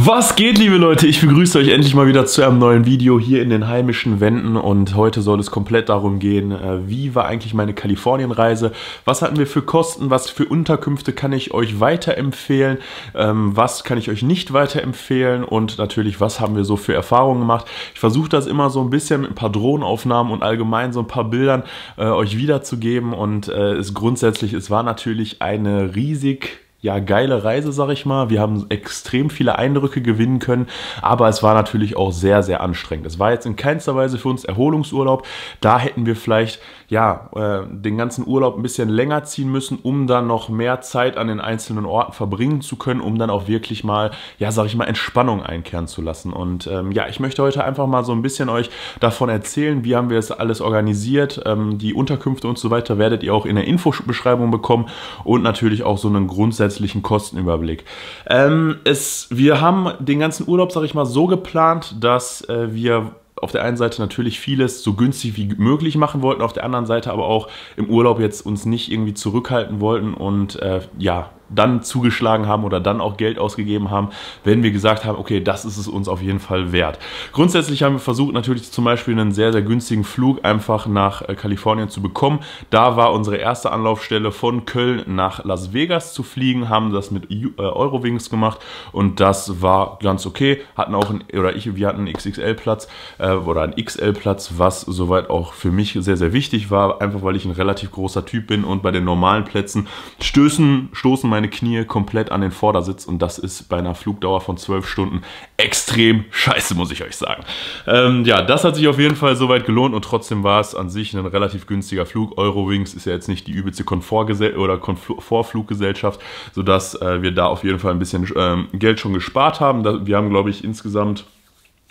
Was geht, liebe Leute? Ich begrüße euch endlich mal wieder zu einem neuen Video hier in den heimischen Wänden und heute soll es komplett darum gehen, äh, wie war eigentlich meine Kalifornienreise, was hatten wir für Kosten, was für Unterkünfte kann ich euch weiterempfehlen, ähm, was kann ich euch nicht weiterempfehlen und natürlich, was haben wir so für Erfahrungen gemacht. Ich versuche das immer so ein bisschen mit ein paar Drohnenaufnahmen und allgemein so ein paar Bildern äh, euch wiederzugeben und äh, es grundsätzlich, es war natürlich eine riesig ja, geile Reise, sag ich mal. Wir haben extrem viele Eindrücke gewinnen können, aber es war natürlich auch sehr, sehr anstrengend. Es war jetzt in keinster Weise für uns Erholungsurlaub. Da hätten wir vielleicht ja, äh, den ganzen Urlaub ein bisschen länger ziehen müssen, um dann noch mehr Zeit an den einzelnen Orten verbringen zu können, um dann auch wirklich mal, ja, sag ich mal, Entspannung einkehren zu lassen. Und ähm, ja, ich möchte heute einfach mal so ein bisschen euch davon erzählen, wie haben wir es alles organisiert. Ähm, die Unterkünfte und so weiter werdet ihr auch in der Infobeschreibung bekommen und natürlich auch so einen grundsätzlichen Kostenüberblick. Ähm, es, wir haben den ganzen Urlaub, sag ich mal, so geplant, dass äh, wir auf der einen Seite natürlich vieles so günstig wie möglich machen wollten, auf der anderen Seite aber auch im Urlaub jetzt uns nicht irgendwie zurückhalten wollten und äh, ja, dann zugeschlagen haben oder dann auch Geld ausgegeben haben, wenn wir gesagt haben, okay, das ist es uns auf jeden Fall wert. Grundsätzlich haben wir versucht, natürlich zum Beispiel einen sehr, sehr günstigen Flug einfach nach äh, Kalifornien zu bekommen. Da war unsere erste Anlaufstelle von Köln nach Las Vegas zu fliegen, haben das mit äh, Eurowings gemacht und das war ganz okay. Hatten auch, ein, oder ich, wir hatten einen XXL-Platz äh, oder einen XL-Platz, was soweit auch für mich sehr, sehr wichtig war, einfach weil ich ein relativ großer Typ bin und bei den normalen Plätzen stößen, stoßen meine meine Knie komplett an den Vordersitz und das ist bei einer Flugdauer von zwölf Stunden extrem scheiße, muss ich euch sagen. Ähm, ja, das hat sich auf jeden Fall soweit gelohnt und trotzdem war es an sich ein relativ günstiger Flug. Eurowings ist ja jetzt nicht die übelste Komfortgesell oder Komfortfluggesellschaft, sodass äh, wir da auf jeden Fall ein bisschen ähm, Geld schon gespart haben. wir haben, glaube ich, insgesamt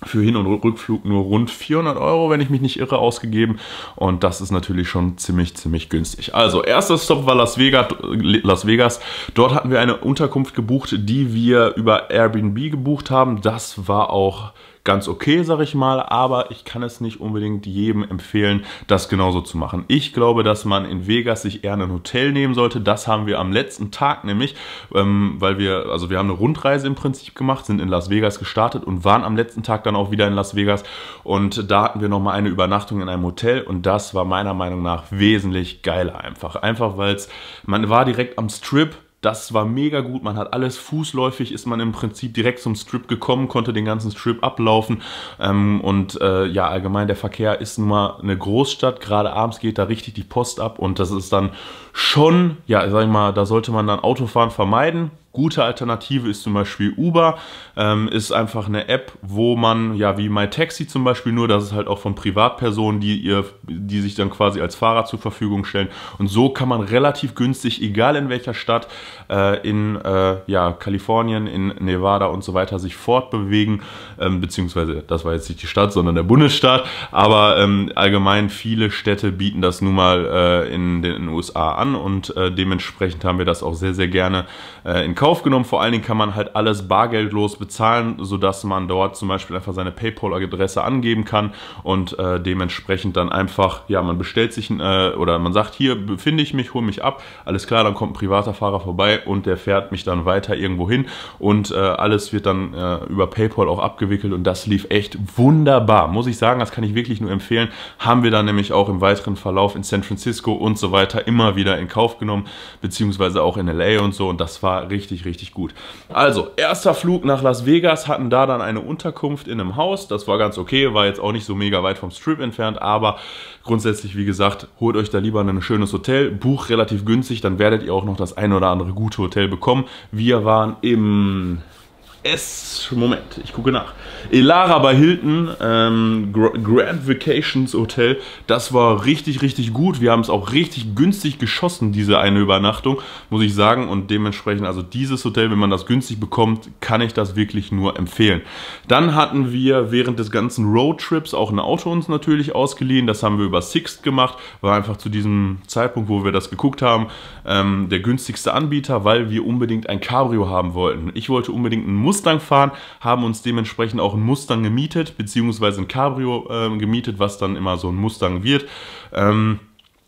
für Hin- und Rückflug nur rund 400 Euro, wenn ich mich nicht irre, ausgegeben. Und das ist natürlich schon ziemlich, ziemlich günstig. Also, erster Stop war Las Vegas. Las Vegas. Dort hatten wir eine Unterkunft gebucht, die wir über Airbnb gebucht haben. Das war auch ganz okay, sag ich mal, aber ich kann es nicht unbedingt jedem empfehlen, das genauso zu machen. Ich glaube, dass man in Vegas sich eher ein Hotel nehmen sollte. Das haben wir am letzten Tag nämlich, ähm, weil wir, also wir haben eine Rundreise im Prinzip gemacht, sind in Las Vegas gestartet und waren am letzten Tag dann auch wieder in Las Vegas und da hatten wir nochmal eine Übernachtung in einem Hotel und das war meiner Meinung nach wesentlich geiler einfach. Einfach weil es, man war direkt am Strip, das war mega gut, man hat alles fußläufig, ist man im Prinzip direkt zum Strip gekommen, konnte den ganzen Strip ablaufen ähm, und äh, ja, allgemein der Verkehr ist nun mal eine Großstadt, gerade abends geht da richtig die Post ab und das ist dann schon, ja, sag ich mal, da sollte man dann Autofahren vermeiden, gute Alternative ist zum Beispiel Uber. Ähm, ist einfach eine App, wo man, ja, wie MyTaxi zum Beispiel, nur das ist halt auch von Privatpersonen, die, ihr, die sich dann quasi als Fahrer zur Verfügung stellen. Und so kann man relativ günstig, egal in welcher Stadt, äh, in äh, ja, Kalifornien, in Nevada und so weiter, sich fortbewegen. Ähm, beziehungsweise, das war jetzt nicht die Stadt, sondern der Bundesstaat. Aber ähm, allgemein viele Städte bieten das nun mal äh, in den USA an und äh, dementsprechend haben wir das auch sehr, sehr gerne äh, in Kauf Kauf genommen. Vor allen Dingen kann man halt alles bargeldlos bezahlen, sodass man dort zum Beispiel einfach seine PayPal-Adresse angeben kann und äh, dementsprechend dann einfach, ja, man bestellt sich äh, oder man sagt, hier befinde ich mich, hol mich ab, alles klar, dann kommt ein privater Fahrer vorbei und der fährt mich dann weiter irgendwo hin und äh, alles wird dann äh, über PayPal auch abgewickelt und das lief echt wunderbar, muss ich sagen, das kann ich wirklich nur empfehlen. Haben wir dann nämlich auch im weiteren Verlauf in San Francisco und so weiter immer wieder in Kauf genommen, beziehungsweise auch in LA und so und das war richtig richtig, richtig gut. Also, erster Flug nach Las Vegas, hatten da dann eine Unterkunft in einem Haus. Das war ganz okay, war jetzt auch nicht so mega weit vom Strip entfernt, aber grundsätzlich, wie gesagt, holt euch da lieber ein schönes Hotel, bucht relativ günstig, dann werdet ihr auch noch das ein oder andere gute Hotel bekommen. Wir waren im S. Moment, ich gucke nach. Elara bei Hilton, ähm, Grand Vacations Hotel, das war richtig, richtig gut. Wir haben es auch richtig günstig geschossen, diese eine Übernachtung, muss ich sagen. Und dementsprechend, also dieses Hotel, wenn man das günstig bekommt, kann ich das wirklich nur empfehlen. Dann hatten wir während des ganzen Roadtrips auch ein Auto uns natürlich ausgeliehen. Das haben wir über Sixt gemacht. War einfach zu diesem Zeitpunkt, wo wir das geguckt haben, ähm, der günstigste Anbieter, weil wir unbedingt ein Cabrio haben wollten. Ich wollte unbedingt einen Mustang fahren, haben uns dementsprechend auch einen Mustang gemietet, beziehungsweise ein Cabrio äh, gemietet, was dann immer so ein Mustang wird. Ähm,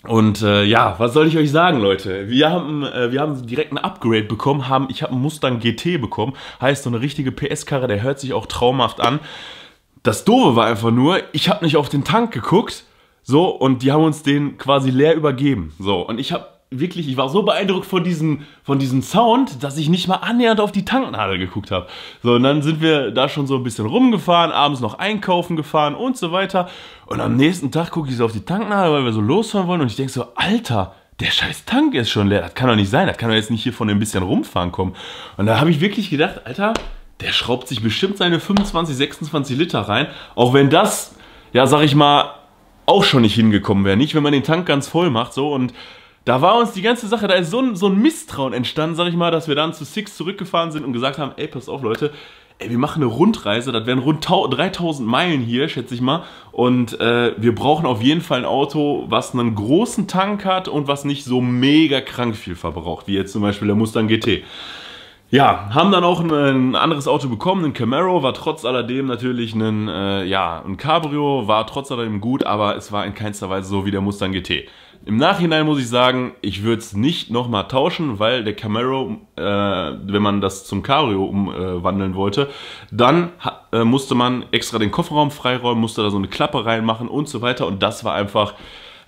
und äh, ja, was soll ich euch sagen, Leute? Wir haben, äh, wir haben direkt ein Upgrade bekommen, haben, ich habe einen Mustang GT bekommen, heißt so eine richtige PS-Karre, der hört sich auch traumhaft an. Das Doofe war einfach nur, ich habe nicht auf den Tank geguckt, so, und die haben uns den quasi leer übergeben, so, und ich habe wirklich, ich war so beeindruckt von diesem, von diesem Sound, dass ich nicht mal annähernd auf die Tanknadel geguckt habe. So, und dann sind wir da schon so ein bisschen rumgefahren, abends noch einkaufen gefahren und so weiter. Und am nächsten Tag gucke ich so auf die Tanknadel, weil wir so losfahren wollen. Und ich denke so, Alter, der scheiß Tank ist schon leer. Das kann doch nicht sein. Das kann doch jetzt nicht hier von ein bisschen rumfahren kommen. Und da habe ich wirklich gedacht, Alter, der schraubt sich bestimmt seine 25, 26 Liter rein. Auch wenn das, ja, sag ich mal, auch schon nicht hingekommen wäre. Nicht, wenn man den Tank ganz voll macht, so. Und da war uns die ganze Sache, da ist so ein, so ein Misstrauen entstanden, sag ich mal, dass wir dann zu Six zurückgefahren sind und gesagt haben, ey, pass auf, Leute, ey, wir machen eine Rundreise, das wären rund 3000 Meilen hier, schätze ich mal. Und äh, wir brauchen auf jeden Fall ein Auto, was einen großen Tank hat und was nicht so mega krank viel verbraucht, wie jetzt zum Beispiel der Mustang GT. Ja, haben dann auch ein, anderes Auto bekommen, ein Camaro, war trotz alledem natürlich ein, äh, ja, ein Cabrio, war trotz alledem gut, aber es war in keinster Weise so wie der Mustang GT. Im Nachhinein muss ich sagen, ich würde es nicht nochmal tauschen, weil der Camaro, äh, wenn man das zum Cario umwandeln äh, wollte, dann äh, musste man extra den Kofferraum freiräumen, musste da so eine Klappe reinmachen und so weiter. Und das war einfach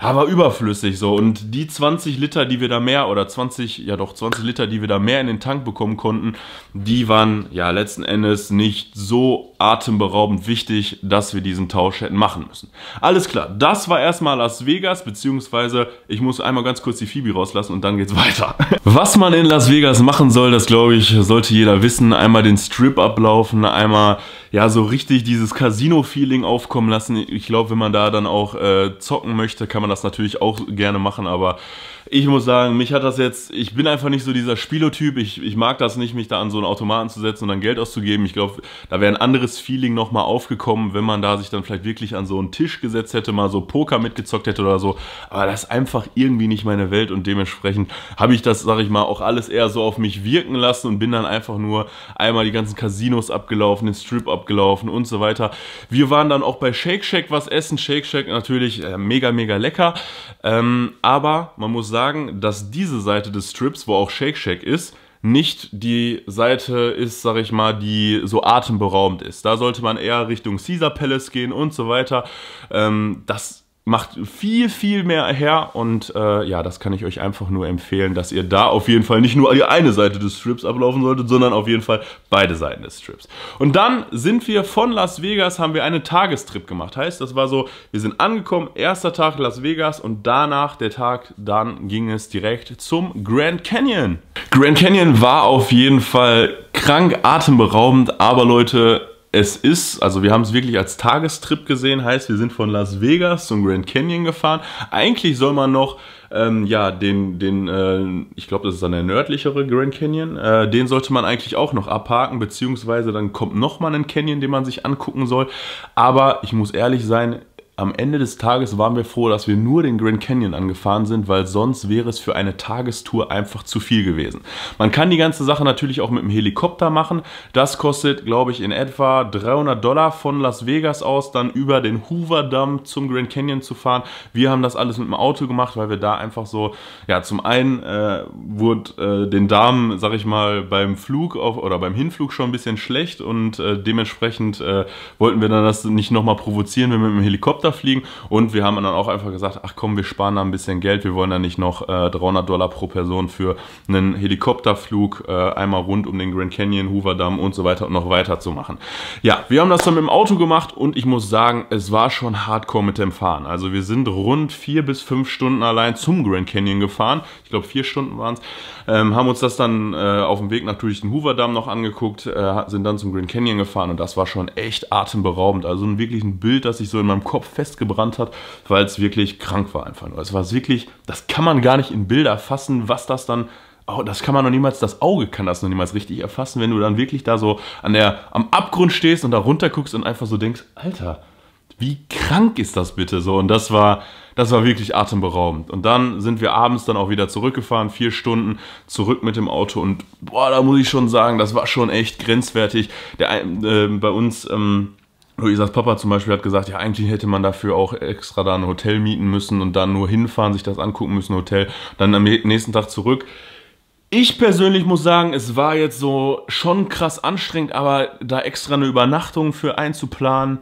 aber überflüssig so. Und die 20 Liter, die wir da mehr, oder 20, ja doch, 20 Liter, die wir da mehr in den Tank bekommen konnten, die waren ja letzten Endes nicht so atemberaubend wichtig, dass wir diesen Tausch hätten machen müssen. Alles klar, das war erstmal Las Vegas, beziehungsweise ich muss einmal ganz kurz die Phoebe rauslassen und dann geht's weiter. Was man in Las Vegas machen soll, das glaube ich, sollte jeder wissen. Einmal den Strip ablaufen, ne, einmal ja, so richtig dieses Casino-Feeling aufkommen lassen. Ich glaube, wenn man da dann auch äh, zocken möchte, kann man das natürlich auch gerne machen, aber ich muss sagen, mich hat das jetzt, ich bin einfach nicht so dieser Spielotyp. Ich, ich mag das nicht, mich da an so einen Automaten zu setzen und dann Geld auszugeben. Ich glaube, da wäre ein anderes Feeling nochmal aufgekommen, wenn man da sich dann vielleicht wirklich an so einen Tisch gesetzt hätte, mal so Poker mitgezockt hätte oder so. Aber das ist einfach irgendwie nicht meine Welt und dementsprechend habe ich das, sag ich mal, auch alles eher so auf mich wirken lassen und bin dann einfach nur einmal die ganzen Casinos abgelaufen, den Strip abgelaufen und so weiter. Wir waren dann auch bei Shake Shack was essen. Shake Shack natürlich äh, mega, mega lecker. Ähm, aber man muss sagen, sagen, dass diese Seite des Strips, wo auch Shake Shack ist, nicht die Seite ist, sag ich mal, die so atemberaubend ist. Da sollte man eher Richtung Caesar Palace gehen und so weiter. Ähm, das macht viel, viel mehr her und äh, ja, das kann ich euch einfach nur empfehlen, dass ihr da auf jeden Fall nicht nur die eine Seite des Strips ablaufen solltet, sondern auf jeden Fall beide Seiten des Strips. Und dann sind wir von Las Vegas, haben wir einen Tagestrip gemacht. Heißt, das war so, wir sind angekommen, erster Tag Las Vegas und danach, der Tag, dann ging es direkt zum Grand Canyon. Grand Canyon war auf jeden Fall krank atemberaubend, aber Leute, es ist, also wir haben es wirklich als Tagestrip gesehen, heißt, wir sind von Las Vegas zum Grand Canyon gefahren. Eigentlich soll man noch, ähm, ja, den, den äh, ich glaube, das ist dann der nördlichere Grand Canyon, äh, den sollte man eigentlich auch noch abhaken, beziehungsweise dann kommt nochmal ein Canyon, den man sich angucken soll. Aber ich muss ehrlich sein, am Ende des Tages waren wir froh, dass wir nur den Grand Canyon angefahren sind, weil sonst wäre es für eine Tagestour einfach zu viel gewesen. Man kann die ganze Sache natürlich auch mit dem Helikopter machen. Das kostet, glaube ich, in etwa 300 Dollar von Las Vegas aus, dann über den Hoover Damm zum Grand Canyon zu fahren. Wir haben das alles mit dem Auto gemacht, weil wir da einfach so, ja, zum einen äh, wurde äh, den Damen, sag ich mal, beim Flug auf, oder beim Hinflug schon ein bisschen schlecht und äh, dementsprechend äh, wollten wir dann das nicht nochmal provozieren, wenn wir mit dem Helikopter runterfliegen. Und wir haben dann auch einfach gesagt, ach komm, wir sparen da ein bisschen Geld. Wir wollen da nicht noch äh, 300 Dollar pro Person für einen Helikopterflug äh, einmal rund um den Grand Canyon, Hoover Dam und so weiter und noch weiter zu machen. Ja, wir haben das dann mit dem Auto gemacht und ich muss sagen, es war schon hardcore mit dem Fahren. Also wir sind rund vier bis fünf Stunden allein zum Grand Canyon gefahren glaube vier Stunden waren es, ähm, haben uns das dann äh, auf dem Weg natürlich den Hoover Dam noch angeguckt, äh, sind dann zum Grand Canyon gefahren und das war schon echt atemberaubend. Also ein, wirklich ein Bild, das sich so in meinem Kopf festgebrannt hat, weil es wirklich krank war einfach nur. Es war wirklich, das kann man gar nicht in Bilder fassen, was das dann Oh, das kann man noch niemals, das Auge kann das noch niemals richtig erfassen, wenn du dann wirklich da so an der, am Abgrund stehst und da runter guckst und einfach so denkst, Alter, wie krank ist das bitte so? Und das war, das war wirklich atemberaubend. Und dann sind wir abends dann auch wieder zurückgefahren, vier Stunden zurück mit dem Auto und boah, da muss ich schon sagen, das war schon echt grenzwertig. Der, äh, bei uns, ähm, Luisas Papa zum Beispiel hat gesagt, ja, eigentlich hätte man dafür auch extra da ein Hotel mieten müssen und dann nur hinfahren, sich das angucken müssen, Hotel, dann am nächsten Tag zurück. Ich persönlich muss sagen, es war jetzt so schon krass anstrengend, aber da extra eine Übernachtung für einzuplanen,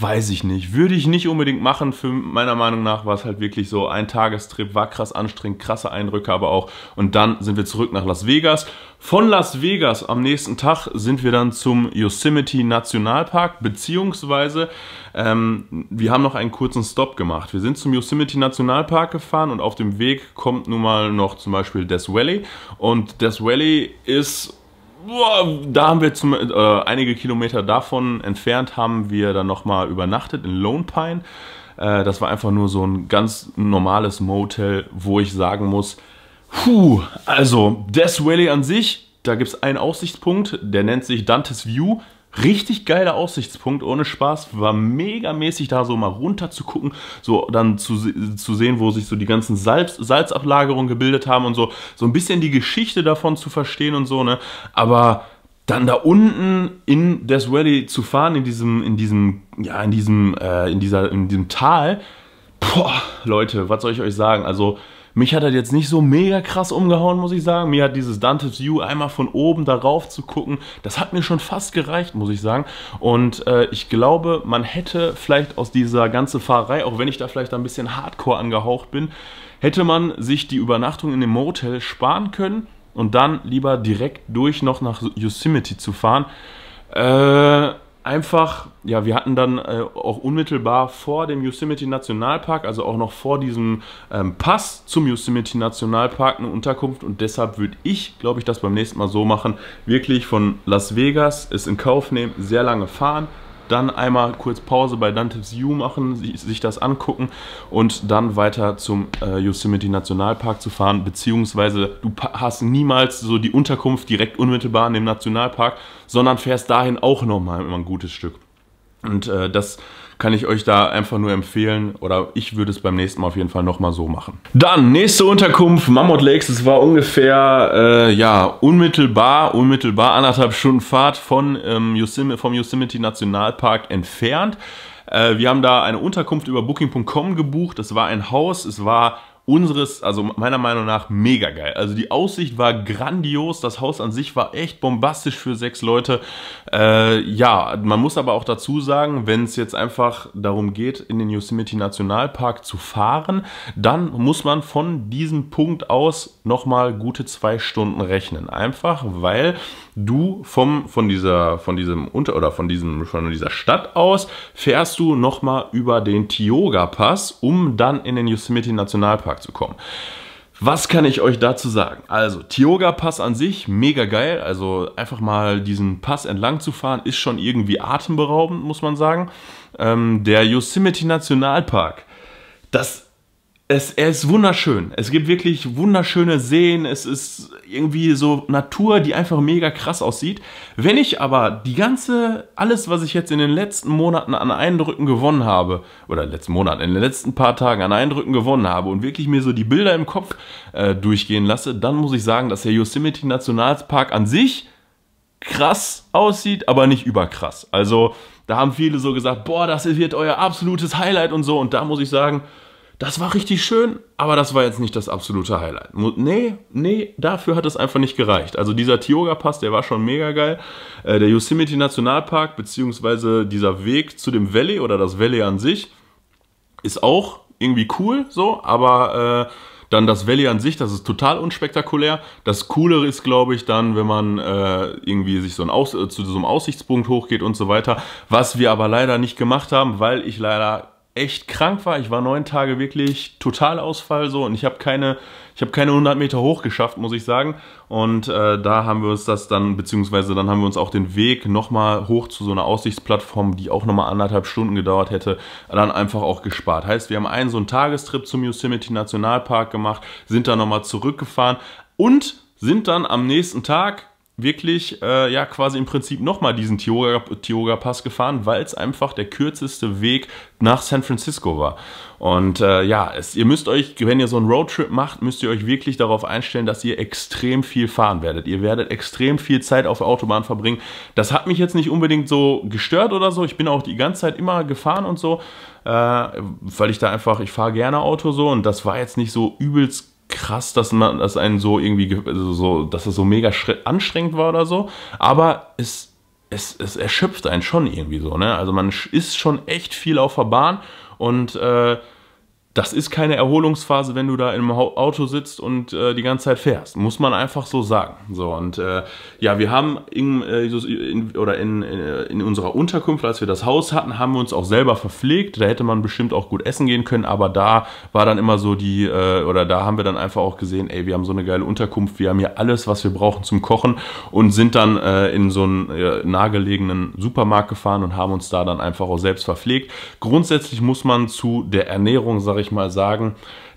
Weiß ich nicht. Würde ich nicht unbedingt machen. Für meiner Meinung nach war es halt wirklich so ein Tagestrip, war krass anstrengend, krasse Eindrücke aber auch. Und dann sind wir zurück nach Las Vegas. Von Las Vegas am nächsten Tag sind wir dann zum Yosemite Nationalpark, beziehungsweise ähm, wir haben noch einen kurzen Stop gemacht. Wir sind zum Yosemite Nationalpark gefahren und auf dem Weg kommt nun mal noch zum Beispiel Death Valley. Und Death Valley ist da haben wir zum, äh, einige Kilometer davon entfernt, haben wir dann nochmal übernachtet in Lone Pine. Äh, das war einfach nur so ein ganz normales Motel, wo ich sagen muss, puh, also Death Valley an sich, da gibt es einen Aussichtspunkt, der nennt sich Dantes View richtig geiler Aussichtspunkt, ohne Spaß. War megamäßig da so mal runter zu gucken, so dann zu, zu sehen, wo sich so die ganzen Salz, Salzablagerungen gebildet haben und so, so ein bisschen die Geschichte davon zu verstehen und so, ne? Aber dann da unten in Death Valley zu fahren, in diesem, in diesem, ja, in diesem, äh, in dieser, in diesem Tal, boah, Leute, was soll ich euch sagen? Also, mich hat das jetzt nicht so mega krass umgehauen, muss ich sagen. Mir hat dieses Dante's View einmal von oben darauf zu gucken, das hat mir schon fast gereicht, muss ich sagen. Und äh, ich glaube, man hätte vielleicht aus dieser ganzen Fahrerei, auch wenn ich da vielleicht ein bisschen hardcore angehaucht bin, hätte man sich die Übernachtung in dem Motel sparen können und dann lieber direkt durch noch nach Yosemite zu fahren. Äh, einfach, ja, wir hatten dann äh, auch unmittelbar vor dem Yosemite Nationalpark, also auch noch vor diesem ähm, Pass zum Yosemite Nationalpark eine Unterkunft und deshalb würde ich, glaube ich, das beim nächsten Mal so machen, wirklich von Las Vegas es in Kauf nehmen, sehr lange fahren, dann einmal kurz Pause bei Dante's U machen, sich das angucken und dann weiter zum äh, Yosemite Nationalpark zu fahren, beziehungsweise du hast niemals so die Unterkunft direkt unmittelbar in dem Nationalpark, sondern fährst dahin auch nochmal immer ein gutes Stück. Und äh, das kann ich euch da einfach nur empfehlen oder ich würde es beim nächsten Mal auf jeden Fall nochmal so machen. Dann, nächste Unterkunft, Mammoth Lakes. Es war ungefähr, äh, ja, unmittelbar, unmittelbar anderthalb Stunden Fahrt von, ähm, Yosemite, vom Yosemite Nationalpark entfernt. Äh, wir haben da eine Unterkunft über booking.com gebucht. Es war ein Haus, es war unseres, also meiner Meinung nach, mega geil. Also die Aussicht war grandios, das Haus an sich war echt bombastisch für sechs Leute. Äh, ja, man muss aber auch dazu sagen, wenn es jetzt einfach darum geht, in den Yosemite Nationalpark zu fahren, dann muss man von diesem Punkt aus nochmal gute zwei Stunden rechnen. Einfach, weil du vom, von dieser, von diesem Unter- oder von diesem, von dieser Stadt aus fährst du nochmal über den Tioga Pass, um dann in den Yosemite Nationalpark zu kommen. Was kann ich euch dazu sagen? Also, Tioga Pass an sich, mega geil. Also, einfach mal diesen Pass entlang zu fahren, ist schon irgendwie atemberaubend, muss man sagen. Ähm, der Yosemite Nationalpark, das ist es, er ist wunderschön. Es gibt wirklich wunderschöne Seen. Es ist irgendwie so Natur, die einfach mega krass aussieht. Wenn ich aber die ganze, alles, was ich jetzt in den letzten Monaten an Eindrücken gewonnen habe, oder letzten Monaten, in den letzten paar Tagen an Eindrücken gewonnen habe und wirklich mir so die Bilder im Kopf äh, durchgehen lasse, dann muss ich sagen, dass der Yosemite Nationalpark an sich krass aussieht, aber nicht überkrass. Also da haben viele so gesagt, boah, das wird euer absolutes Highlight und so. Und da muss ich sagen, das war richtig schön, aber das war jetzt nicht das absolute Highlight. Nee, nee, dafür hat es einfach nicht gereicht. Also dieser Tioga-Pass, der war schon mega geil. Äh, der Yosemite Nationalpark, beziehungsweise dieser Weg zu dem Valley oder das Valley an sich, ist auch irgendwie cool so, aber... Äh, dann das Valley an sich, das ist total unspektakulär. Das Coolere ist, glaube ich, dann, wenn man äh, irgendwie sich so ein Aus äh, zu so einem Aussichtspunkt hochgeht und so weiter. Was wir aber leider nicht gemacht haben, weil ich leider echt krank war. Ich war neun Tage wirklich total Ausfall so und ich habe keine, ich keine 100 Meter hoch geschafft, muss ich sagen. Und äh, da haben wir uns das dann, beziehungsweise dann haben wir uns auch den Weg nochmal hoch zu so einer Aussichtsplattform, die auch nochmal anderthalb Stunden gedauert hätte, dann einfach auch gespart. Heißt, wir haben einen so einen Tagestrip zum Yosemite Nationalpark gemacht, sind dann nochmal zurückgefahren und sind dann am nächsten Tag wirklich äh, ja quasi im Prinzip nochmal diesen Tioga Pass gefahren, weil es einfach der kürzeste Weg nach San Francisco war. Und äh, ja, es, ihr müsst euch, wenn ihr so einen Roadtrip macht, müsst ihr euch wirklich darauf einstellen, dass ihr extrem viel fahren werdet. Ihr werdet extrem viel Zeit auf der Autobahn verbringen. Das hat mich jetzt nicht unbedingt so gestört oder so. Ich bin auch die ganze Zeit immer gefahren und so, äh, weil ich da einfach, ich fahre gerne Auto so und das war jetzt nicht so übelst krass, dass man, dass einen so irgendwie, also so, dass es so mega anstrengend war oder so. Aber es, es, es erschöpft einen schon irgendwie so, ne? Also man ist schon echt viel auf der Bahn und äh, das ist keine Erholungsphase, wenn du da im Auto sitzt und äh, die ganze Zeit fährst. Muss man einfach so sagen. So und äh, ja, wir haben in, äh, in oder in, äh, in unserer Unterkunft, als wir das Haus hatten, haben wir uns auch selber verpflegt. Da hätte man bestimmt auch gut essen gehen können, aber da war dann immer so die äh, oder da haben wir dann einfach auch gesehen, ey, wir haben so eine geile Unterkunft, wir haben hier alles, was wir brauchen zum Kochen und sind dann äh, in so einen nahegelegenen Supermarkt gefahren und haben uns da dann einfach auch selbst verpflegt. Grundsätzlich muss man zu der Ernährung, sage ich ich mal, sagen,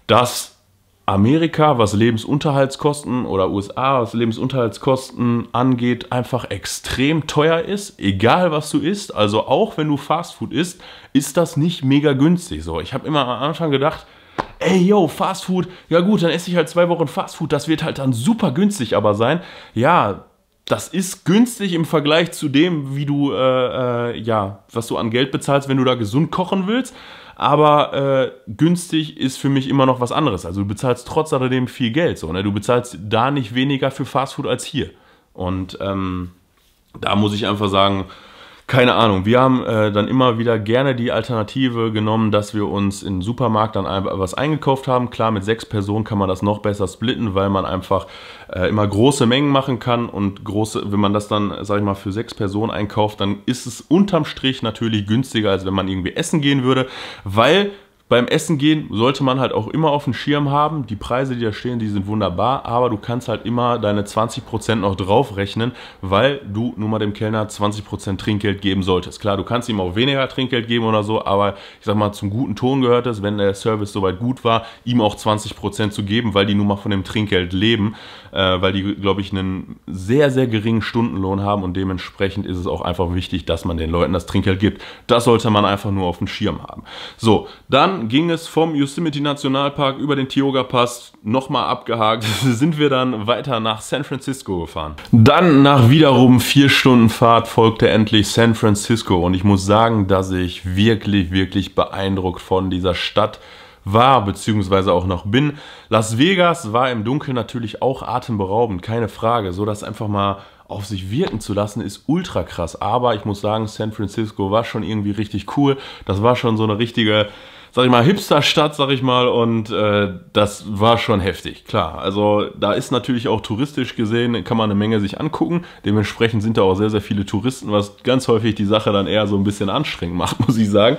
dass Amerika, was Lebensunterhaltskosten oder USA, was Lebensunterhaltskosten angeht, einfach extrem teuer ist, egal was du isst. Also auch wenn du Fastfood isst, ist das nicht mega günstig. So, ich habe immer am Anfang gedacht, ey yo, Fastfood, ja gut, dann esse ich halt zwei Wochen Fastfood, das wird halt dann super günstig aber sein. Ja, das ist günstig im Vergleich zu dem, wie du, äh, äh, ja, was du an Geld bezahlst, wenn du da gesund kochen willst aber äh, günstig ist für mich immer noch was anderes. Also du bezahlst trotz alledem viel Geld, so, ne? du bezahlst da nicht weniger für Fastfood als hier. Und ähm, da muss ich einfach sagen, keine Ahnung. Wir haben äh, dann immer wieder gerne die Alternative genommen, dass wir uns im Supermarkt dann was eingekauft haben. Klar, mit sechs Personen kann man das noch besser splitten, weil man einfach äh, immer große Mengen machen kann und große, wenn man das dann, sag ich mal, für sechs Personen einkauft, dann ist es unterm Strich natürlich günstiger, als wenn man irgendwie essen gehen würde, weil beim Essen gehen sollte man halt auch immer auf dem Schirm haben. Die Preise, die da stehen, die sind wunderbar, aber du kannst halt immer deine 20% noch draufrechnen, weil du nur mal dem Kellner 20% Trinkgeld geben solltest. Klar, du kannst ihm auch weniger Trinkgeld geben oder so, aber ich sag mal, zum guten Ton gehört es, wenn der Service soweit gut war, ihm auch 20% zu geben, weil die nur mal von dem Trinkgeld leben, äh, weil die, glaube ich, einen sehr, sehr geringen Stundenlohn haben und dementsprechend ist es auch einfach wichtig, dass man den Leuten das Trinkgeld gibt. Das sollte man einfach nur auf dem Schirm haben. So, dann ging es vom Yosemite Nationalpark über den Tioga Pass nochmal abgehakt, sind wir dann weiter nach San Francisco gefahren. Dann nach wiederum vier Stunden Fahrt folgte endlich San Francisco und ich muss sagen, dass ich wirklich, wirklich beeindruckt von dieser Stadt war beziehungsweise auch noch bin. Las Vegas war im Dunkeln natürlich auch atemberaubend, keine Frage, so dass einfach mal auf sich wirken zu lassen, ist ultra krass. Aber ich muss sagen, San Francisco war schon irgendwie richtig cool. Das war schon so eine richtige sag ich mal, Hipsterstadt, sag ich mal, und äh, das war schon heftig, klar. Also da ist natürlich auch touristisch gesehen, kann man eine Menge sich angucken. Dementsprechend sind da auch sehr, sehr viele Touristen, was ganz häufig die Sache dann eher so ein bisschen anstrengend macht, muss ich sagen.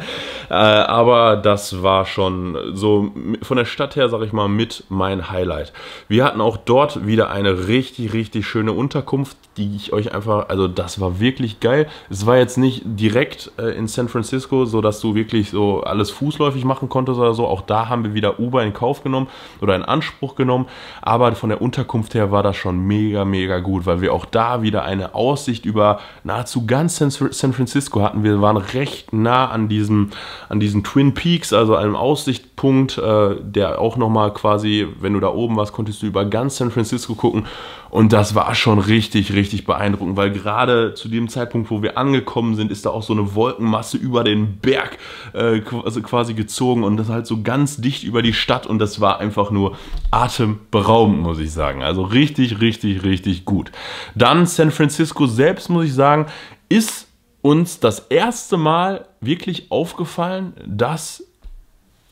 Äh, aber das war schon so von der Stadt her, sag ich mal, mit mein Highlight. Wir hatten auch dort wieder eine richtig, richtig schöne Unterkunft, die ich euch einfach, also das war wirklich geil. Es war jetzt nicht direkt äh, in San Francisco, so dass du wirklich so alles fußläufig wirklich machen konntest oder so. Auch da haben wir wieder Uber in Kauf genommen oder in Anspruch genommen. Aber von der Unterkunft her war das schon mega, mega gut, weil wir auch da wieder eine Aussicht über nahezu ganz San Francisco hatten. Wir waren recht nah an diesem, an diesen Twin Peaks, also einem Aussichtspunkt, äh, der auch nochmal quasi, wenn du da oben warst, konntest du über ganz San Francisco gucken. Und das war schon richtig, richtig beeindruckend, weil gerade zu dem Zeitpunkt, wo wir angekommen sind, ist da auch so eine Wolkenmasse über den Berg äh, quasi gezogen gezogen und das halt so ganz dicht über die Stadt und das war einfach nur atemberaubend, muss ich sagen. Also richtig, richtig, richtig gut. Dann San Francisco selbst, muss ich sagen, ist uns das erste Mal wirklich aufgefallen, dass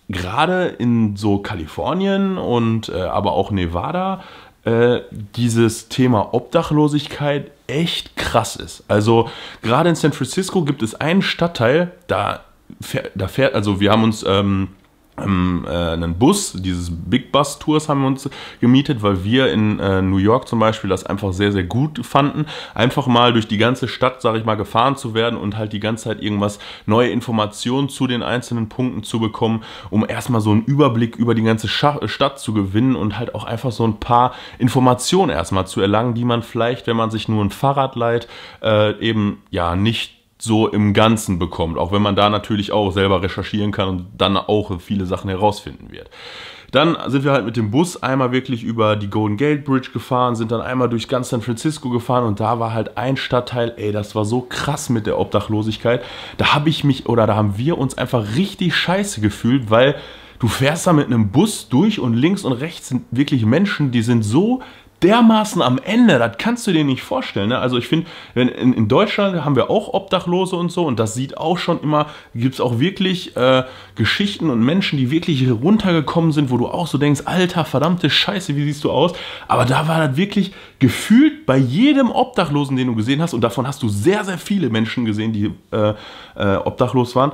gerade in so Kalifornien und äh, aber auch Nevada äh, dieses Thema Obdachlosigkeit echt krass ist. Also gerade in San Francisco gibt es einen Stadtteil, da da fährt, also wir haben uns ähm, ähm äh, einen Bus, dieses Big Bus Tours haben wir uns gemietet, weil wir in äh, New York zum Beispiel das einfach sehr, sehr gut fanden, einfach mal durch die ganze Stadt, sag ich mal, gefahren zu werden und halt die ganze Zeit irgendwas, neue Informationen zu den einzelnen Punkten zu bekommen, um erstmal so einen Überblick über die ganze Scha Stadt zu gewinnen und halt auch einfach so ein paar Informationen erstmal zu erlangen, die man vielleicht, wenn man sich nur ein Fahrrad leiht, äh, eben ja nicht so im Ganzen bekommt. Auch wenn man da natürlich auch selber recherchieren kann und dann auch viele Sachen herausfinden wird. Dann sind wir halt mit dem Bus einmal wirklich über die Golden Gate Bridge gefahren, sind dann einmal durch ganz San Francisco gefahren und da war halt ein Stadtteil, ey, das war so krass mit der Obdachlosigkeit. Da habe ich mich oder da haben wir uns einfach richtig scheiße gefühlt, weil du fährst da mit einem Bus durch und links und rechts sind wirklich Menschen, die sind so dermaßen am Ende, das kannst du dir nicht vorstellen. Ne? Also ich finde, in, in, Deutschland haben wir auch Obdachlose und so und das sieht auch schon immer, gibt es auch wirklich äh, Geschichten und Menschen, die wirklich runtergekommen sind, wo du auch so denkst, alter verdammte Scheiße, wie siehst du aus? Aber da war das wirklich gefühlt bei jedem Obdachlosen, den du gesehen hast und davon hast du sehr, sehr viele Menschen gesehen, die äh, äh, obdachlos waren,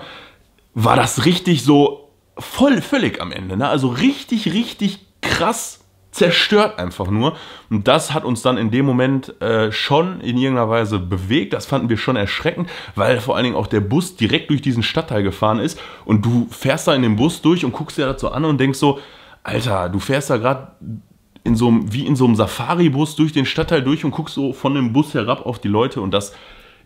war das richtig so voll, völlig am Ende. Ne? Also richtig, richtig krass zerstört einfach nur. Und das hat uns dann in dem Moment äh, schon in irgendeiner Weise bewegt. Das fanden wir schon erschreckend, weil vor allen Dingen auch der Bus direkt durch diesen Stadtteil gefahren ist. Und du fährst da in den Bus durch und guckst dir das so an und denkst so, Alter, du fährst da gerade in so einem, wie in so einem Safari-Bus durch den Stadtteil durch und guckst so von dem Bus herab auf die Leute und das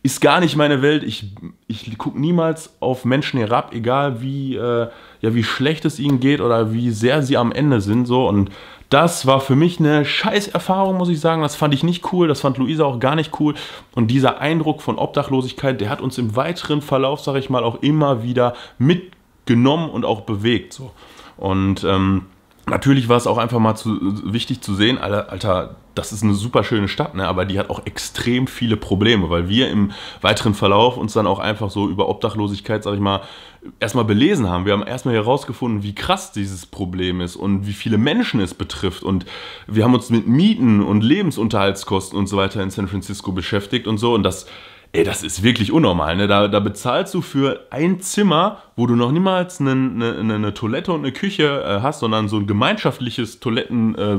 ist gar nicht meine Welt. Ich, ich gucke niemals auf Menschen herab, egal wie, äh, ja, wie schlecht es ihnen geht oder wie sehr sie am Ende sind. So. Und das war für mich eine Scheißerfahrung, muss ich sagen. Das fand ich nicht cool, das fand Luisa auch gar nicht cool. Und dieser Eindruck von Obdachlosigkeit, der hat uns im weiteren Verlauf, sag ich mal, auch immer wieder mitgenommen und auch bewegt. So. Und ähm, Natürlich war es auch einfach mal zu, wichtig zu sehen, Alter, das ist eine super schöne Stadt, ne? aber die hat auch extrem viele Probleme, weil wir im weiteren Verlauf uns dann auch einfach so über Obdachlosigkeit, sag ich mal, erstmal belesen haben. Wir haben erstmal herausgefunden, wie krass dieses Problem ist und wie viele Menschen es betrifft. Und wir haben uns mit Mieten und Lebensunterhaltskosten und so weiter in San Francisco beschäftigt und so. Und das Ey, das ist wirklich unnormal. Ne? Da, da bezahlst du für ein Zimmer, wo du noch niemals eine, eine, eine Toilette und eine Küche äh, hast, sondern so ein gemeinschaftliches Toiletten- äh,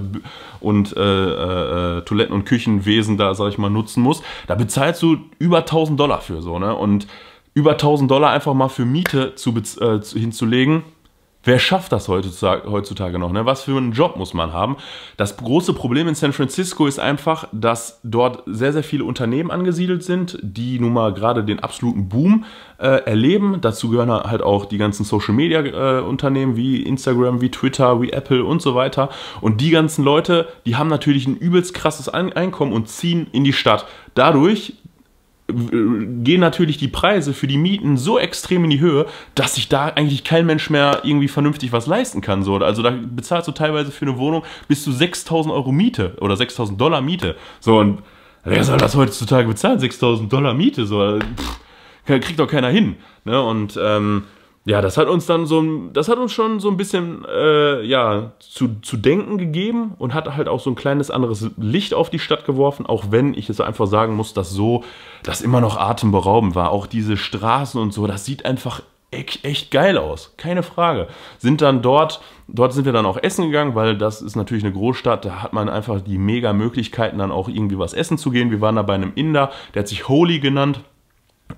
und äh, äh, äh, Toiletten- und Küchenwesen da, sag ich mal, nutzen musst. Da bezahlst du über 1000 Dollar für so. Ne? Und über 1000 Dollar einfach mal für Miete zu, äh, hinzulegen, Wer schafft das heutzutage noch? Ne? Was für einen Job muss man haben? Das große Problem in San Francisco ist einfach, dass dort sehr, sehr viele Unternehmen angesiedelt sind, die nun mal gerade den absoluten Boom äh, erleben. Dazu gehören halt auch die ganzen Social-Media-Unternehmen äh, wie Instagram, wie Twitter, wie Apple und so weiter. Und die ganzen Leute, die haben natürlich ein übelst krasses Einkommen und ziehen in die Stadt. Dadurch gehen natürlich die Preise für die Mieten so extrem in die Höhe, dass sich da eigentlich kein Mensch mehr irgendwie vernünftig was leisten kann. So. Also da bezahlst du teilweise für eine Wohnung bis zu 6.000 Euro Miete oder 6.000 Dollar Miete. So und wer soll das heutzutage bezahlen? 6.000 Dollar Miete? So, pff, kriegt doch keiner hin. Ne? Und ähm, ja, das hat uns dann so ein, das hat uns schon so ein bisschen äh, ja, zu, zu denken gegeben und hat halt auch so ein kleines anderes Licht auf die Stadt geworfen, auch wenn ich es einfach sagen muss, dass so das immer noch atemberaubend war. Auch diese Straßen und so, das sieht einfach echt, echt geil aus. Keine Frage. Sind dann dort, dort sind wir dann auch essen gegangen, weil das ist natürlich eine Großstadt, da hat man einfach die mega Möglichkeiten, dann auch irgendwie was essen zu gehen. Wir waren da bei einem Inder, der hat sich Holy genannt.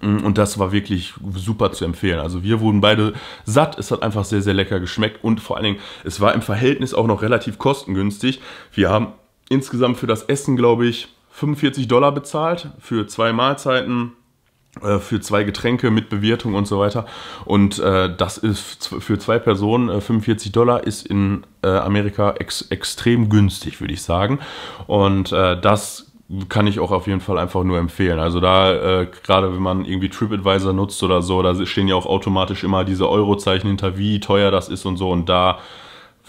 Mm, und das war wirklich super zu empfehlen. Also wir wurden beide satt. Es hat einfach sehr, sehr lecker geschmeckt. Und vor allen Dingen, es war im Verhältnis auch noch relativ kostengünstig. Wir haben insgesamt für das Essen, glaube ich, 45 Dollar bezahlt. Für zwei Mahlzeiten, äh, für zwei Getränke mit Bewertung und so weiter. Und äh, das ist für zwei Personen 45 äh, Dollar ist in Amerika ex extrem günstig, würde ich sagen. Und das kann ich auch auf jeden Fall einfach nur empfehlen. Also da, äh, gerade wenn man irgendwie TripAdvisor nutzt oder so, da stehen ja auch automatisch immer diese Eurozeichen hinter, wie teuer das ist und so. Und da,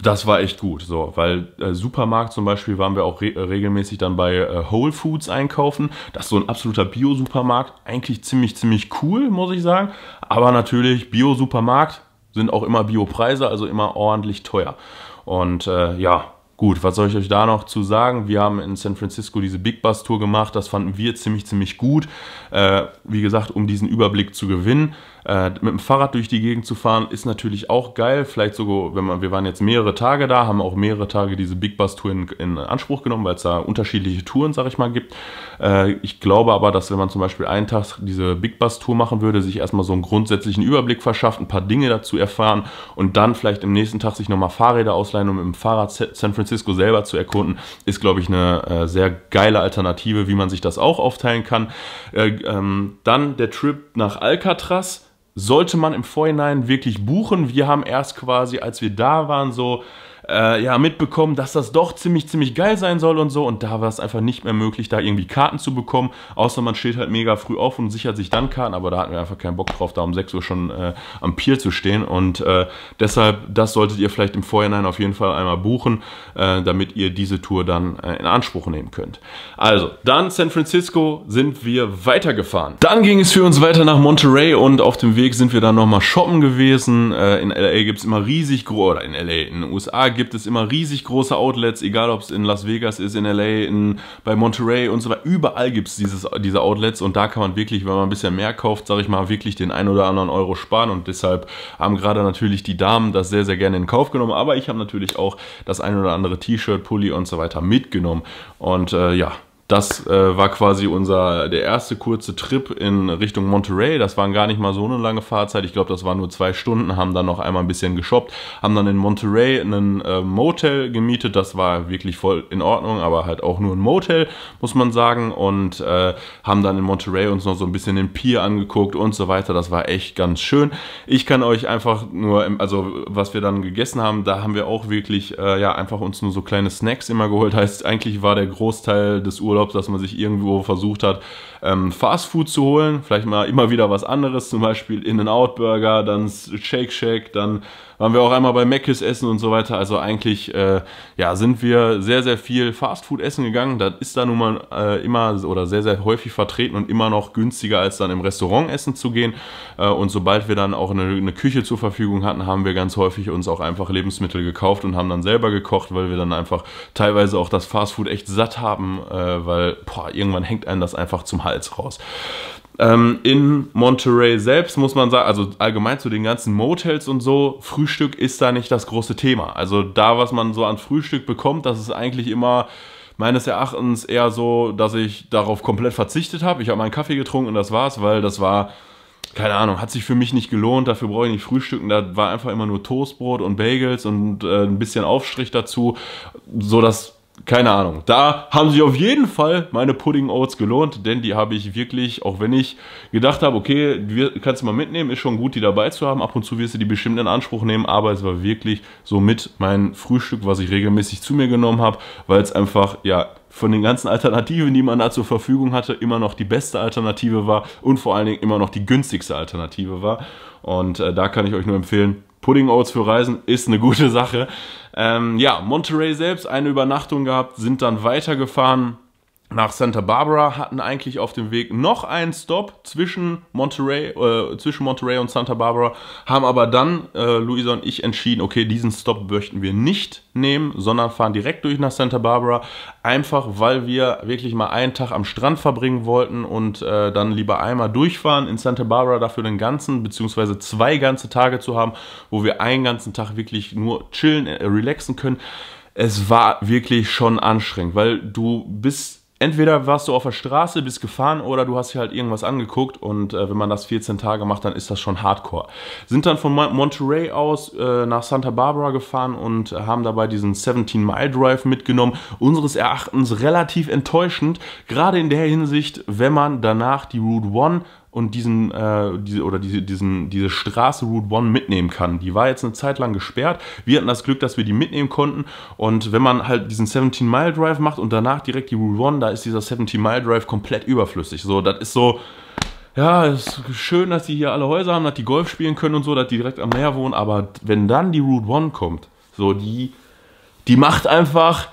das war echt gut. So, weil äh, Supermarkt zum Beispiel waren wir auch re regelmäßig dann bei äh, Whole Foods einkaufen. Das ist so ein absoluter Bio-Supermarkt. Eigentlich ziemlich, ziemlich cool, muss ich sagen. Aber natürlich, Bio-Supermarkt sind auch immer Biopreise, also immer ordentlich teuer. Und äh, ja, Gut, was soll ich euch da noch zu sagen? Wir haben in San Francisco diese Big Bus Tour gemacht. Das fanden wir ziemlich, ziemlich gut. Äh, wie gesagt, um diesen Überblick zu gewinnen. Äh, mit dem Fahrrad durch die Gegend zu fahren ist natürlich auch geil. Vielleicht sogar, wenn man, wir waren jetzt mehrere Tage da, haben auch mehrere Tage diese Big Bus Tour in, in Anspruch genommen, weil es da unterschiedliche Touren, sag ich mal, gibt. Äh, ich glaube aber, dass wenn man zum Beispiel einen Tag diese Big Bus Tour machen würde, sich erstmal so einen grundsätzlichen Überblick verschafft, ein paar Dinge dazu erfahren und dann vielleicht im nächsten Tag sich nochmal Fahrräder ausleihen, um im Fahrrad San Francisco selber zu erkunden, ist, glaube ich, eine äh, sehr geile Alternative, wie man sich das auch aufteilen kann. Äh, ähm, dann der Trip nach Alcatraz sollte man im Vorhinein wirklich buchen. Wir haben erst quasi, als wir da waren, so äh, ja, mitbekommen, dass das doch ziemlich, ziemlich geil sein soll und so. Und da war es einfach nicht mehr möglich, da irgendwie Karten zu bekommen. Außer man steht halt mega früh auf und sichert sich dann Karten. Aber da hatten wir einfach keinen Bock drauf, da um 6 Uhr schon äh, am Pier zu stehen. Und äh, deshalb, das solltet ihr vielleicht im Vorhinein auf jeden Fall einmal buchen, äh, damit ihr diese Tour dann äh, in Anspruch nehmen könnt. Also, dann San Francisco sind wir weitergefahren. Dann ging es für uns weiter nach Monterey und auf dem Weg sind wir dann nochmal shoppen gewesen. Äh, in L.A. gibt es immer riesig oder in L.A., in den USA gibt es immer riesig große Outlets, egal ob es in Las Vegas ist, in LA, in, bei Monterey und so weiter. Überall gibt es diese Outlets und da kann man wirklich, wenn man ein bisschen mehr kauft, sage ich mal, wirklich den einen oder anderen Euro sparen und deshalb haben gerade natürlich die Damen das sehr, sehr gerne in Kauf genommen. Aber ich habe natürlich auch das ein oder andere T-Shirt, Pulli und so weiter mitgenommen und äh, ja, das äh, war quasi unser der erste kurze Trip in Richtung Monterey. Das waren gar nicht mal so eine lange Fahrzeit. Ich glaube, das waren nur zwei Stunden. Haben dann noch einmal ein bisschen geshoppt, haben dann in Monterey ein äh, Motel gemietet. Das war wirklich voll in Ordnung, aber halt auch nur ein Motel muss man sagen. Und äh, haben dann in Monterey uns noch so ein bisschen den Pier angeguckt und so weiter. Das war echt ganz schön. Ich kann euch einfach nur, also was wir dann gegessen haben, da haben wir auch wirklich äh, ja einfach uns nur so kleine Snacks immer geholt. Heißt, eigentlich war der Großteil des Urlaubs Urlaubs, dass man sich irgendwo versucht hat, ähm, Food zu holen. Vielleicht mal immer wieder was anderes, zum Beispiel In-N-Out-Burger, dann Shake Shack, dann waren wir auch einmal bei Mc's essen und so weiter. Also eigentlich äh, ja, sind wir sehr, sehr viel Fastfood essen gegangen. Das ist da nun mal äh, immer oder sehr, sehr häufig vertreten und immer noch günstiger, als dann im Restaurant essen zu gehen. Äh, und sobald wir dann auch eine, eine, Küche zur Verfügung hatten, haben wir ganz häufig uns auch einfach Lebensmittel gekauft und haben dann selber gekocht, weil wir dann einfach teilweise auch das Fastfood echt satt haben, äh, weil boah, irgendwann hängt einem das einfach zum Hals raus. Ähm, in Monterey selbst muss man sagen, also allgemein zu den ganzen Motels und so, Frühstück ist da nicht das große Thema. Also da, was man so an Frühstück bekommt, das ist eigentlich immer meines Erachtens eher so, dass ich darauf komplett verzichtet habe. Ich habe meinen Kaffee getrunken und das war's, weil das war, keine Ahnung, hat sich für mich nicht gelohnt, dafür brauche ich nicht frühstücken. Da war einfach immer nur Toastbrot und Bagels und äh, ein bisschen Aufstrich dazu, sodass keine Ahnung. Da haben sich auf jeden Fall meine Pudding Oats gelohnt, denn die habe ich wirklich, auch wenn ich gedacht habe, okay, kannst du mal mitnehmen, ist schon gut, die dabei zu haben. Ab und zu wirst du die bestimmt in Anspruch nehmen, aber es war wirklich so mit mein Frühstück, was ich regelmäßig zu mir genommen habe, weil es einfach, ja, von den ganzen Alternativen, die man da zur Verfügung hatte, immer noch die beste Alternative war und vor allen Dingen immer noch die günstigste Alternative war. Und äh, da kann ich euch nur empfehlen, Pudding Oats für Reisen ist eine gute Sache. Ähm, ja, Monterey selbst eine Übernachtung gehabt, sind dann weitergefahren nach Santa Barbara hatten eigentlich auf dem Weg noch einen Stop zwischen Monterey, äh, zwischen Monterey und Santa Barbara, haben aber dann äh, Luisa und ich entschieden, okay, diesen Stop möchten wir nicht nehmen, sondern fahren direkt durch nach Santa Barbara, einfach weil wir wirklich mal einen Tag am Strand verbringen wollten und äh, dann lieber einmal durchfahren in Santa Barbara, dafür den ganzen, beziehungsweise zwei ganze Tage zu haben, wo wir einen ganzen Tag wirklich nur chillen, äh, relaxen können. Es war wirklich schon anstrengend, weil du bist entweder warst du auf der Straße, bist gefahren oder du hast dir halt irgendwas angeguckt und äh, wenn man das 14 Tage macht, dann ist das schon Hardcore. Sind dann von Monterey aus äh, nach Santa Barbara gefahren und haben dabei diesen 17-Mile-Drive mitgenommen. Unseres Erachtens relativ enttäuschend, gerade in der Hinsicht, wenn man danach die Route 1 und diesen, äh, diese, oder diese, diesen, diese Straße Route 1 mitnehmen kann. Die war jetzt eine Zeit lang gesperrt. Wir hatten das Glück, dass wir die mitnehmen konnten. Und wenn man halt diesen 17 Mile Drive macht und danach direkt die Route 1, da ist dieser 17 Mile Drive komplett überflüssig. So, das ist so. Ja, es ist schön, dass die hier alle Häuser haben, dass die Golf spielen können und so, dass die direkt am Meer wohnen. Aber wenn dann die Route 1 kommt, so die, die macht einfach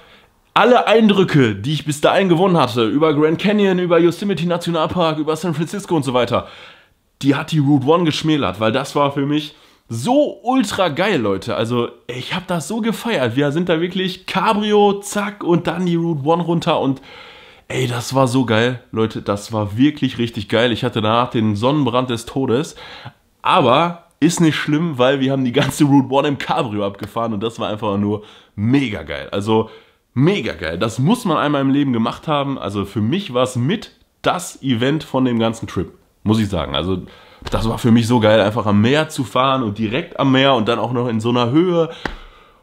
alle Eindrücke, die ich bis dahin gewonnen hatte, über Grand Canyon, über Yosemite Nationalpark, über San Francisco und so weiter, die hat die Route One geschmälert, weil das war für mich so ultra geil, Leute. Also, ich habe das so gefeiert. Wir sind da wirklich Cabrio, zack, und dann die Route One runter und ey, das war so geil, Leute. Das war wirklich richtig geil. Ich hatte danach den Sonnenbrand des Todes, aber ist nicht schlimm, weil wir haben die ganze Route One im Cabrio abgefahren und das war einfach nur mega geil. Also, Mega geil. Das muss man einmal im Leben gemacht haben. Also für mich war es mit das Event von dem ganzen Trip, muss ich sagen. Also das war für mich so geil, einfach am Meer zu fahren und direkt am Meer und dann auch noch in so einer Höhe.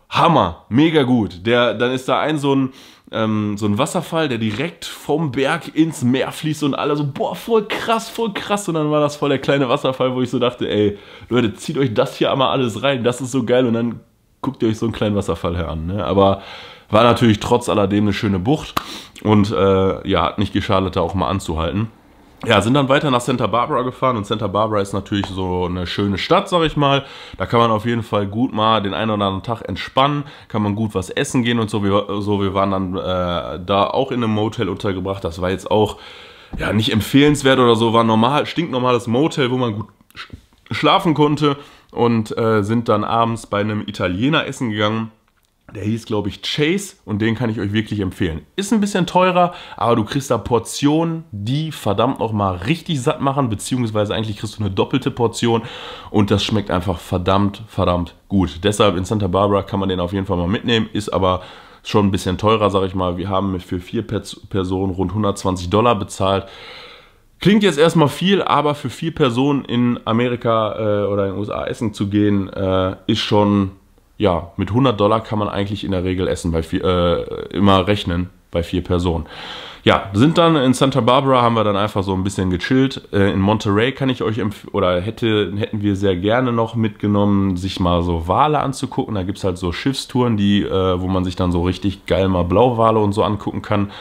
Hammer, mega gut. Der, dann ist da ein so ein, ähm, so ein Wasserfall, der direkt vom Berg ins Meer fließt und alle so, boah, voll krass, voll krass. Und dann war das voll der kleine Wasserfall, wo ich so dachte, ey, Leute, zieht euch das hier einmal alles rein, das ist so geil. Und dann guckt ihr euch so einen kleinen Wasserfall her an. Ne? Aber war natürlich trotz alledem eine schöne Bucht und äh, ja, hat nicht geschadet, da auch mal anzuhalten. Ja, sind dann weiter nach Santa Barbara gefahren und Santa Barbara ist natürlich so eine schöne Stadt, sag ich mal. Da kann man auf jeden Fall gut mal den einen oder anderen Tag entspannen, kann man gut was essen gehen und so. Wir, so, wir waren dann äh, da auch in einem Motel untergebracht. Das war jetzt auch ja nicht empfehlenswert oder so, war normal, stinknormales Motel, wo man gut sch schlafen konnte und äh, sind dann abends bei einem Italiener essen gegangen der hieß, glaube ich, Chase und den kann ich euch wirklich empfehlen. Ist ein bisschen teurer, aber du kriegst da Portionen, die verdammt nochmal richtig satt machen, beziehungsweise eigentlich kriegst du eine doppelte Portion und das schmeckt einfach verdammt, verdammt gut. Deshalb in Santa Barbara kann man den auf jeden Fall mal mitnehmen, ist aber schon ein bisschen teurer, sage ich mal. Wir haben für vier Personen rund 120 Dollar bezahlt. Klingt jetzt erstmal viel, aber für vier Personen in Amerika äh, oder in den USA essen zu gehen, äh, ist schon ja, mit 100 Dollar kann man eigentlich in der Regel essen, bei vier, äh, immer rechnen bei vier Personen. Ja, sind dann in Santa Barbara, haben wir dann einfach so ein bisschen gechillt. Äh, in Monterey kann ich euch oder hätte, hätten wir sehr gerne noch mitgenommen, sich mal so Wale anzugucken. Da gibt es halt so Schiffstouren, die, äh, wo man sich dann so richtig geil mal Blauwale und so angucken kann.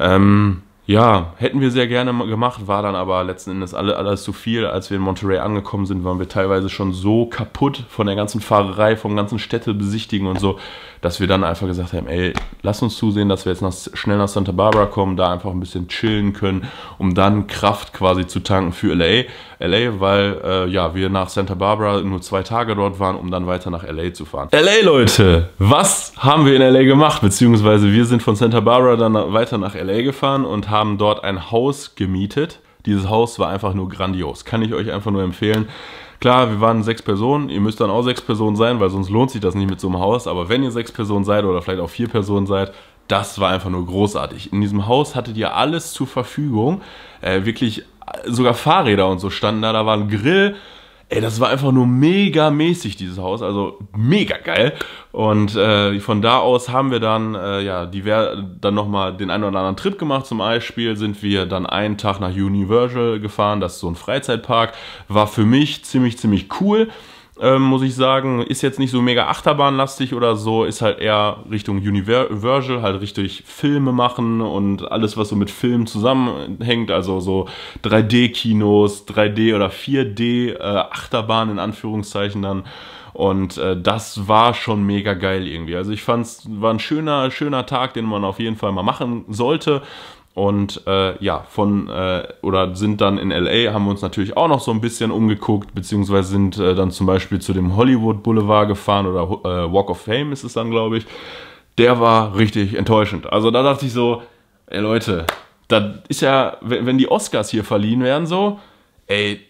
Ähm, ja, hätten wir sehr gerne gemacht, war dann aber letzten Endes alle, alles zu viel. Als wir in Monterey angekommen sind, waren wir teilweise schon so kaputt von der ganzen Fahrerei, vom ganzen besichtigen und so, dass wir dann einfach gesagt haben, ey, lass uns zusehen, dass wir jetzt nach, schnell nach Santa Barbara kommen, da einfach ein bisschen chillen können, um dann Kraft quasi zu tanken für LA. LA, weil äh, ja, wir nach Santa Barbara nur zwei Tage dort waren, um dann weiter nach LA zu fahren. LA, Leute, was haben wir in LA gemacht? Beziehungsweise wir sind von Santa Barbara dann weiter nach LA gefahren und haben dort ein Haus gemietet. Dieses Haus war einfach nur grandios. Kann ich euch einfach nur empfehlen. Klar, wir waren sechs Personen, ihr müsst dann auch sechs Personen sein, weil sonst lohnt sich das nicht mit so einem Haus. Aber wenn ihr sechs Personen seid oder vielleicht auch vier Personen seid, das war einfach nur großartig. In diesem Haus hattet ihr alles zur Verfügung. Äh, wirklich äh, sogar Fahrräder und so standen da. Da war ein Grill, Ey, das war einfach nur mega mäßig, dieses Haus. Also mega geil. Und äh, von da aus haben wir dann, äh, ja, diver dann nochmal den einen oder anderen Trip gemacht zum Eisspiel. Sind wir dann einen Tag nach Universal gefahren. Das ist so ein Freizeitpark. War für mich ziemlich, ziemlich cool ähm, muss ich sagen. Ist jetzt nicht so mega achterbahnlastig oder so, ist halt eher Richtung Universal, halt richtig Filme machen und alles, was so mit Film zusammenhängt, also so 3D-Kinos, 3D oder 4D-Achterbahn äh, in Anführungszeichen dann. Und äh, das war schon mega geil irgendwie. Also ich fand es war ein schöner, schöner Tag, den man auf jeden Fall mal machen sollte. Und äh, ja, von äh, oder sind dann in LA, haben wir uns natürlich auch noch so ein bisschen umgeguckt, beziehungsweise sind äh, dann zum Beispiel zu dem Hollywood Boulevard gefahren oder äh, Walk of Fame ist es dann, glaube ich. Der war richtig enttäuschend. Also da dachte ich so, ey Leute, das ist ja, wenn die Oscars hier verliehen werden, so, ey,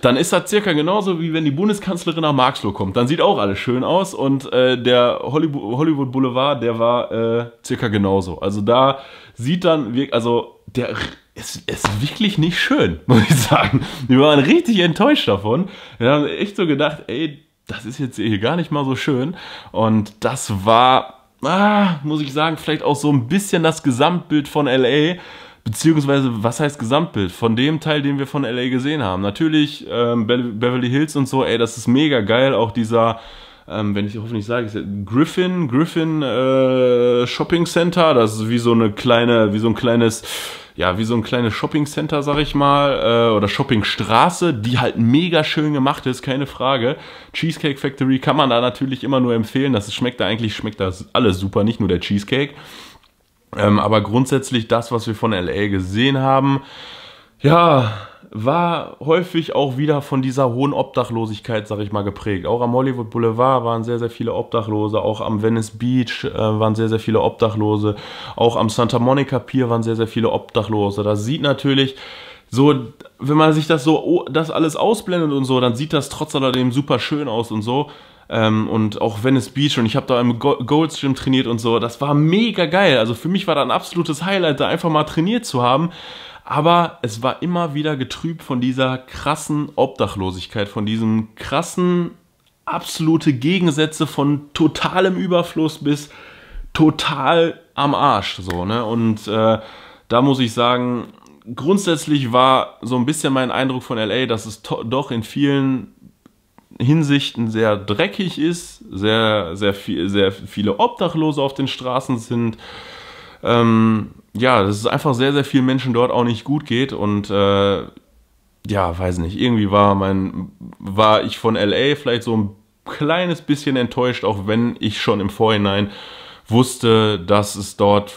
dann ist das circa genauso, wie wenn die Bundeskanzlerin nach Marxloh kommt. Dann sieht auch alles schön aus und äh, der Hollywood Boulevard, der war äh, circa genauso. Also da sieht dann, also der ist, ist wirklich nicht schön, muss ich sagen. Wir waren richtig enttäuscht davon. Wir haben echt so gedacht, ey, das ist jetzt hier gar nicht mal so schön. Und das war, ah, muss ich sagen, vielleicht auch so ein bisschen das Gesamtbild von LA Beziehungsweise, was heißt Gesamtbild? Von dem Teil, den wir von LA gesehen haben. Natürlich, ähm, Beverly Hills und so, ey, das ist mega geil. Auch dieser, ähm, wenn ich hoffentlich sage, ich, Griffin, Griffin äh, Shopping Center. Das ist wie so eine kleine, wie so ein kleines, ja, wie so ein kleines Shopping Center, sag ich mal, äh, oder Shoppingstraße, die halt mega schön gemacht ist, keine Frage. Cheesecake Factory kann man da natürlich immer nur empfehlen. Das schmeckt da eigentlich, schmeckt das alles super, nicht nur der Cheesecake. Ähm, aber grundsätzlich das, was wir von LA gesehen haben, ja, war häufig auch wieder von dieser hohen Obdachlosigkeit, sag ich mal, geprägt. Auch am Hollywood Boulevard waren sehr, sehr viele Obdachlose, auch am Venice Beach äh, waren sehr, sehr viele Obdachlose, auch am Santa Monica Pier waren sehr, sehr viele Obdachlose. Das sieht natürlich so, wenn man sich das so, oh, das alles ausblendet und so, dann sieht das trotz alledem super schön aus und so. Ähm, und auch Venice Beach und ich habe da im Goldstream trainiert und so. Das war mega geil. Also für mich war da ein absolutes Highlight, da einfach mal trainiert zu haben. Aber es war immer wieder getrübt von dieser krassen Obdachlosigkeit, von diesem krassen absolute Gegensätze von totalem Überfluss bis total am Arsch so ne und äh, da muss ich sagen grundsätzlich war so ein bisschen mein Eindruck von LA, dass es doch in vielen Hinsichten sehr dreckig ist, sehr, sehr, viel, sehr viele Obdachlose auf den Straßen sind. Ähm, ja, dass es einfach sehr, sehr vielen Menschen dort auch nicht gut geht und äh, ja, weiß nicht, irgendwie war mein, war ich von LA vielleicht so ein kleines bisschen enttäuscht, auch wenn ich schon im Vorhinein wusste, dass es dort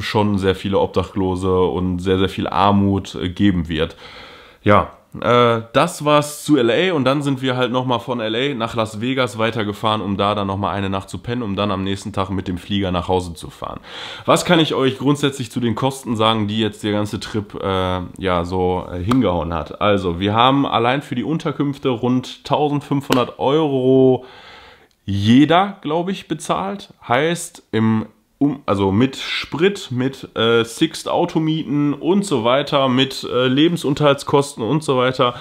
schon sehr viele Obdachlose und sehr, sehr viel Armut äh, geben wird. Ja, äh, das war's zu LA und dann sind wir halt nochmal von LA nach Las Vegas weitergefahren, um da dann nochmal eine Nacht zu pennen, um dann am nächsten Tag mit dem Flieger nach Hause zu fahren. Was kann ich euch grundsätzlich zu den Kosten sagen, die jetzt der ganze Trip äh, ja so äh, hingehauen hat? Also, wir haben allein für die Unterkünfte rund 1500 Euro jeder, glaube ich, bezahlt. Heißt, im um, also mit Sprit, mit äh, Sixt Automieten und so weiter, mit äh, Lebensunterhaltskosten und so weiter.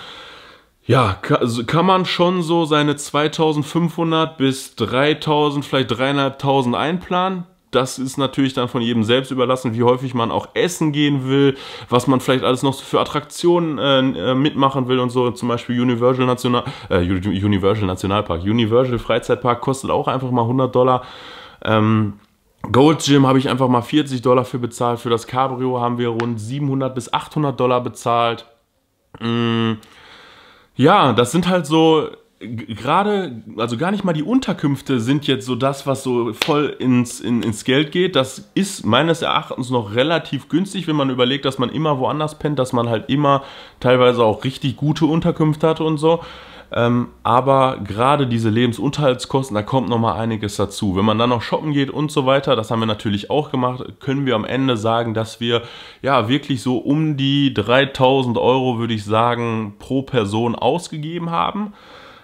Ja, also kann, man schon so seine 2500 bis 3000, vielleicht 3500 einplanen. Das ist natürlich dann von jedem selbst überlassen, wie häufig man auch essen gehen will, was man vielleicht alles noch für Attraktionen äh, äh mitmachen will und so. Zum Beispiel Universal, National, äh, Universal Nationalpark. Universal Freizeitpark kostet auch einfach mal 100 Dollar. Ähm, Gold Gym habe ich einfach mal 40 Dollar für bezahlt. Für das Cabrio haben wir rund 700 bis 800 Dollar bezahlt. Mm. Ja, das sind halt so gerade, also gar nicht mal die Unterkünfte sind jetzt so das, was so voll ins, in, ins Geld geht. Das ist meines Erachtens noch relativ günstig, wenn man überlegt, dass man immer woanders pennt, dass man halt immer teilweise auch richtig gute Unterkünfte hat und so. Ähm, aber gerade diese Lebensunterhaltskosten, da kommt nochmal einiges dazu. Wenn man dann noch shoppen geht und so weiter, das haben wir natürlich auch gemacht, können wir am Ende sagen, dass wir ja wirklich so um die 3000 Euro, würde ich sagen, pro Person ausgegeben haben.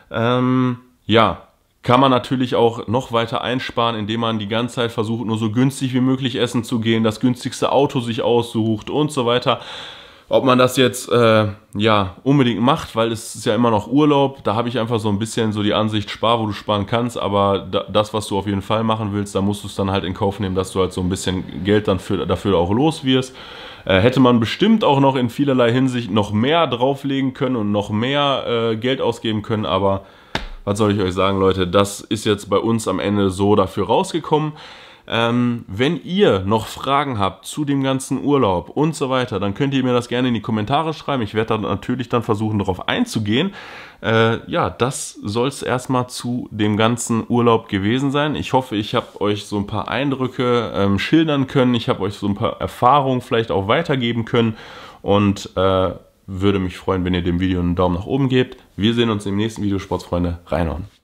Ähm, ja, kann man natürlich auch noch weiter einsparen, indem man die ganze Zeit versucht, nur so günstig wie möglich essen zu gehen, das günstigste Auto sich aussucht und so weiter ob man das jetzt äh, ja unbedingt macht, weil es ist ja immer noch Urlaub. Da habe ich einfach so ein bisschen so die Ansicht, spar, wo du sparen kannst, aber da, das, was du auf jeden Fall machen willst, da musst du es dann halt in Kauf nehmen, dass du halt so ein bisschen Geld dann für, dafür auch los wirst. Äh, hätte man bestimmt auch noch in vielerlei Hinsicht noch mehr drauflegen können und noch mehr äh, Geld ausgeben können, aber was soll ich euch sagen, Leute, das ist jetzt bei uns am Ende so dafür rausgekommen. Ähm, wenn ihr noch Fragen habt zu dem ganzen Urlaub und so weiter, dann könnt ihr mir das gerne in die Kommentare schreiben. Ich werde dann natürlich dann versuchen, darauf einzugehen. Äh, ja, das soll es erstmal zu dem ganzen Urlaub gewesen sein. Ich hoffe, ich habe euch so ein paar Eindrücke ähm, schildern können. Ich habe euch so ein paar Erfahrungen vielleicht auch weitergeben können. Und äh, würde mich freuen, wenn ihr dem Video einen Daumen nach oben gebt. Wir sehen uns im nächsten Video, Sportsfreunde. Reinhauen.